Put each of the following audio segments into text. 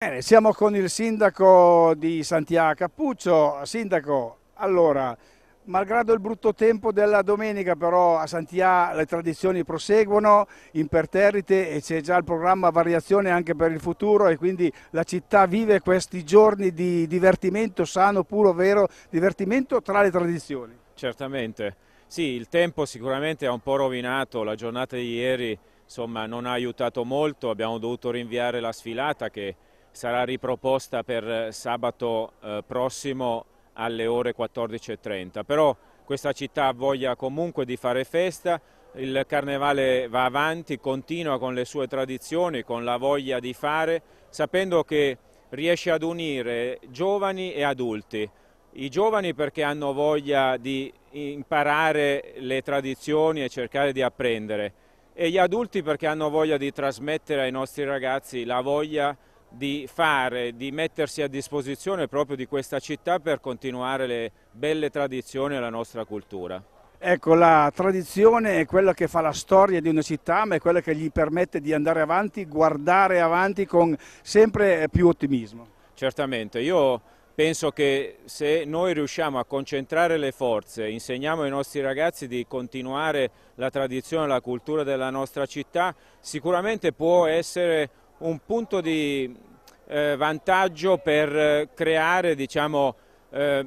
Bene, siamo con il sindaco di Santiago Cappuccio. Sindaco, allora, malgrado il brutto tempo della domenica, però a Santiago le tradizioni proseguono imperterrite e c'è già il programma Variazione anche per il futuro e quindi la città vive questi giorni di divertimento sano, puro, vero, divertimento tra le tradizioni. Certamente, sì, il tempo sicuramente ha un po' rovinato la giornata di ieri, insomma non ha aiutato molto, abbiamo dovuto rinviare la sfilata che sarà riproposta per eh, sabato eh, prossimo alle ore 14.30. Però questa città ha voglia comunque di fare festa, il carnevale va avanti, continua con le sue tradizioni, con la voglia di fare, sapendo che riesce ad unire giovani e adulti. I giovani perché hanno voglia di imparare le tradizioni e cercare di apprendere e gli adulti perché hanno voglia di trasmettere ai nostri ragazzi la voglia di fare, di mettersi a disposizione proprio di questa città per continuare le belle tradizioni e la nostra cultura. Ecco, la tradizione è quella che fa la storia di una città, ma è quella che gli permette di andare avanti, guardare avanti con sempre più ottimismo. Certamente, io penso che se noi riusciamo a concentrare le forze, insegniamo ai nostri ragazzi di continuare la tradizione e la cultura della nostra città, sicuramente può essere un punto di eh, vantaggio per eh, creare diciamo, eh,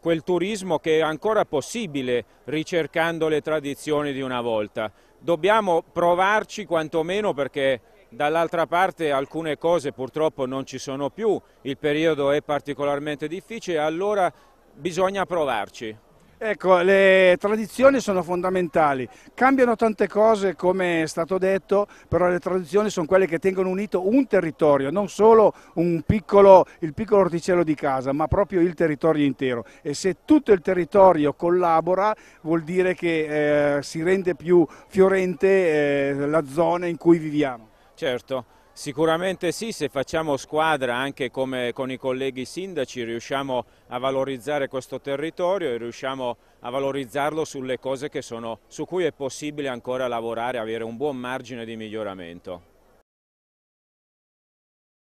quel turismo che è ancora possibile ricercando le tradizioni di una volta. Dobbiamo provarci quantomeno perché dall'altra parte alcune cose purtroppo non ci sono più, il periodo è particolarmente difficile, allora bisogna provarci. Ecco, le tradizioni sono fondamentali, cambiano tante cose come è stato detto, però le tradizioni sono quelle che tengono unito un territorio, non solo un piccolo, il piccolo orticello di casa, ma proprio il territorio intero e se tutto il territorio collabora vuol dire che eh, si rende più fiorente eh, la zona in cui viviamo. Certo. Sicuramente sì, se facciamo squadra anche come con i colleghi sindaci riusciamo a valorizzare questo territorio e riusciamo a valorizzarlo sulle cose sono, su cui è possibile ancora lavorare, avere un buon margine di miglioramento.